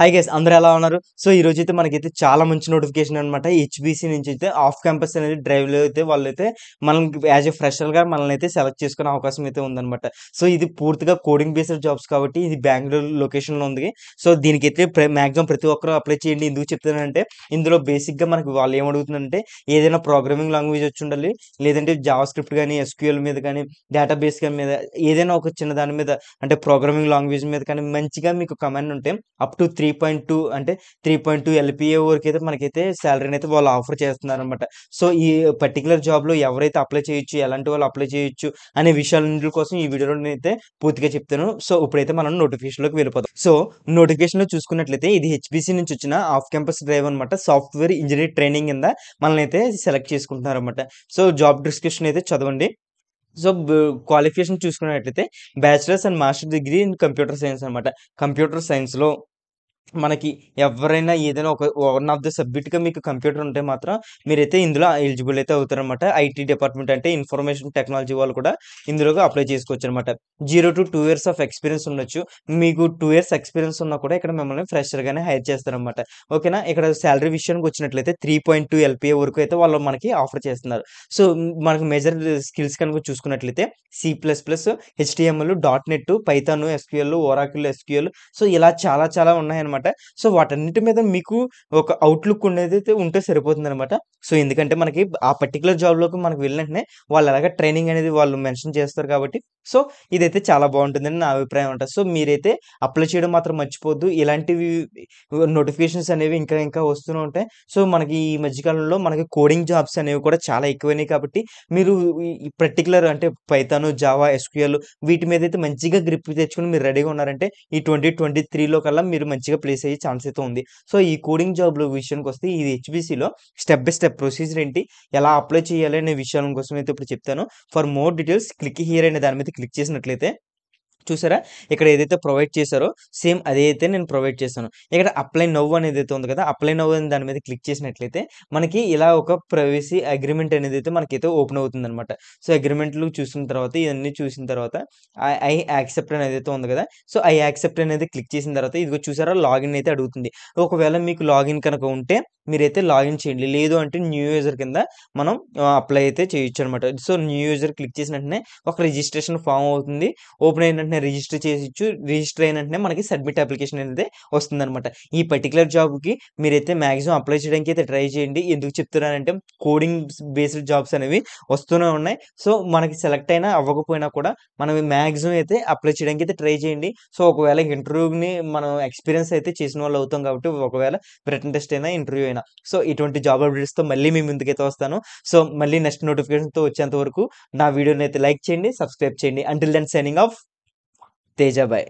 hi guys అందరూ ఎలా ఉన్నారు సో ఈ రోజు అయితే మనకైతే చాలా మంచి నోటిఫికేషన్ అనమాట హెచ్బీసీ నుంచి అయితే ఆఫ్ క్యాంపస్ అనేది డ్రైవ్లో అయితే వాళ్ళు అయితే మనం యాజ్ ఎ ఫ్రెషర్గా మనల్ని అయితే సెలెక్ట్ చేసుకునే అవకాశం అయితే ఉందనమాట సో ఇది పూర్తిగా కోడింగ్ బేస్డ్ జాబ్స్ కాబట్టి ఇది బెంగళూరు లొకేషన్లో ఉంది సో దీనికైతే మ్యాక్సిమం ప్రతి ఒక్కరూ అప్లై చేయండి ఎందుకు చెప్తానంటే ఇందులో బేసిక్గా మనకి వాళ్ళు ఏమడుగుతుందంటే ఏదైనా ప్రోగ్రామింగ్ లాంగ్వేజ్ వచ్చి ఉండాలి లేదంటే జావా స్క్రిప్ట్ కానీ ఎస్క్యూఎల్ మీద కానీ డేటాబేస్ మీద ఏదైనా ఒక చిన్న దాని మీద అంటే ప్రోగ్రామింగ్ లాంగ్వేజ్ మీద కానీ మంచిగా మీకు కమాండ్ ఉంటే up to three three point two అంటే త్రీ పాయింట్ టూ ఎల్పిఏ అయితే మనకైతే శాలరీని అయితే వాళ్ళు ఆఫర్ చేస్తున్నారు అనమాట సో ఈ పర్టికులర్ జాబ్లో ఎవరైతే అప్లై చేయొచ్చు ఎలాంటి వాళ్ళు అప్లై చేయొచ్చు అనే విషయాల కోసం ఈ వీడియోలో నేనైతే పూర్తిగా చెప్తాను సో ఇప్పుడైతే మనం నోటిఫికేషన్లోకి వెళ్ళిపోతాం సో నోటిఫికేషన్లో చూసుకున్నట్లయితే ఇది హెచ్బిసి నుంచి వచ్చిన ఆఫ్ క్యాంపస్ డ్రైవ్ అనమాట సాఫ్ట్వేర్ ఇంజనీర్ ట్రైనింగ్ కింద మనల్ని అయితే సెలెక్ట్ చేసుకుంటున్నారు అనమాట సో జాబ్ డిస్క్రిప్షన్ అయితే చదవండి సో క్వాలిఫికేషన్ చూసుకున్నట్లయితే bachelors and master degree in computer science అనమాట కంప్యూటర్ సైన్స్లో మనకి ఎవరైనా ఏదైనా ఒక వన్ ఆఫ్ ద సబ్జెక్ట్గా మీకు కంప్యూటర్ ఉంటే మాత్రం మీరైతే ఇందులో ఎలిజిబుల్ అయితే అవుతారనమాట ఐటీ డిపార్ట్మెంట్ అంటే ఇన్ఫర్మేషన్ టెక్నాలజీ వాళ్ళు కూడా ఇందులో అప్లై చేసుకోవచ్చు అనమాట zero to two years of experience ఉండొచ్చు మీకు టూ ఇయర్స్ ఎక్స్పీరియన్స్ ఉన్నా కూడా ఇక్కడ మిమ్మల్ని ఫ్రెషర్గానే హైర్ చేస్తారనమాట ఓకేనా ఇక్కడ శాలరీ విషయానికి వచ్చినట్లయితే త్రీ పాయింట్ టూ ఎల్పిఏ వరకు అయితే వాళ్ళు మనకి ఆఫర్ చేస్తున్నారు సో మనకు మేజర్ స్కిల్స్ కనుక చూసుకున్నట్లయితే C plus plus HTML dot net Python SQL Oracle SQL so ఇలా చాలా చాలా ఉన్నాయన్నమాట అనమాట సో వాటన్నిటి మీద మీకు ఒక అవుట్లుక్ ఉండేదైతే ఉంటే సరిపోతుంది అనమాట సో ఎందుకంటే మనకి ఆ పర్టికులర్ జాబ్లోకి మనకు వెళ్ళినట్టునే వాళ్ళు అలాగే ట్రైనింగ్ అనేది వాళ్ళు మెన్షన్ చేస్తారు కాబట్టి సో ఇదైతే చాలా బాగుంటుందని నా అభిప్రాయం అంట సో మీరైతే అప్లై చేయడం మాత్రం మర్చిపోద్దు ఇలాంటివి నోటిఫికేషన్స్ అనేవి ఇంకా ఇంకా వస్తూనే ఉంటాయి సో మనకి ఈ మధ్యకాలంలో మనకి కోడింగ్ జాబ్స్ అనేవి కూడా చాలా ఎక్కువైనాయి కాబట్టి మీరు ఈ పర్టికులర్ అంటే పైతాను జావా ఎస్క్యూఎల్ వీటి మీద అయితే మంచిగా గ్రిప్ తెచ్చుకుని మీరు రెడీగా ఉన్నారంటే ఈ ట్వంటీ ట్వంటీ త్రీలో కల్లా మీరు మంచిగా ప్లేస్ అయ్యే ఛాన్స్ అయితే ఉంది సో ఈ కోడింగ్ జాబ్ల విషయానికి వస్తే ఇది హెచ్బిసిలో స్టెప్ బై స్టెప్ ప్రొసీజర్ ఏంటి ఎలా అప్లై చేయాలి అనే విషయాల కోసం అయితే ఇప్పుడు చెప్తాను for more details click here అనే దాని మీద క్లిక్ చేసినట్లయితే చూసారా ఇక్కడ ఏదైతే ప్రొవైడ్ చేశారో సేమ్ అదే అయితే నేను ప్రొవైడ్ చేశాను ఇక్కడ అప్లై నవ్వు అనేది అయితే ఉంది కదా అప్లై నవ్వు అని దాని మీద క్లిక్ చేసినట్లయితే మనకి ఇలా ఒక ప్రైవసీ అగ్రిమెంట్ అనేది అయితే మనకైతే ఓపెన్ అవుతుంది అనమాట సో అగ్రిమెంట్లు చూసిన తర్వాత ఇవన్నీ చూసిన తర్వాత ఐ యాక్సెప్ట్ అనేది అయితే ఉంది కదా సో ఐ యాక్సెప్ట్ అనేది క్లిక్ చేసిన తర్వాత ఇదిగో చూసారా లాగిన్ అయితే అడుగుతుంది ఒకవేళ మీకు లాగిన్ కనుక ఉంటే మీరైతే లాగిన్ చేయండి లేదు అంటే న్యూ యూజర్ కింద మనం అప్లై అయితే చేయొచ్చు అనమాట సో న్యూ యూజర్ క్లిక్ చేసిన వెంటనే ఒక రిజిస్ట్రేషన్ ఫామ్ అవుతుంది ఓపెన్ అయిన వెంటనే రిజిస్టర్ చేసిచ్చు రిజిస్టర్ అయిన వెంటనే మనకి సబ్మిట్ అప్లికేషన్ అనేది వస్తుంది అనమాట ఈ పర్టికులర్ జాబ్కి మీరైతే మ్యాక్సిమం అప్లై చేయడానికి అయితే ట్రై చేయండి ఎందుకు చెప్తున్నానంటే కోడింగ్ బేస్డ్ జాబ్స్ అనేవి వస్తూనే ఉన్నాయి సో మనకి సెలెక్ట్ అయినా అవ్వకపోయినా కూడా మనం మ్యాక్సిమం అయితే అప్లై చేయడానికి అయితే ట్రై చేయండి సో ఒకవేళ ఇంటర్వ్యూని మనం ఎక్స్పీరియన్స్ అయితే చేసిన వాళ్ళు అవుతాం కాబట్టి ఒకవేళ రిటర్న్ టెస్ట్ అయినా ఇంటర్వ్యూ అయినా ఓకేనా సో ఇటువంటి జాబ్ అప్డేట్స్తో మళ్ళీ మీ ముందుకైతే వస్తాను సో మళ్ళీ నెక్స్ట్ నోటిఫికేషన్తో వచ్చేంత వరకు నా వీడియోని అయితే లైక్ చేయండి సబ్స్క్రైబ్ చేయండి until then signing off Tejabai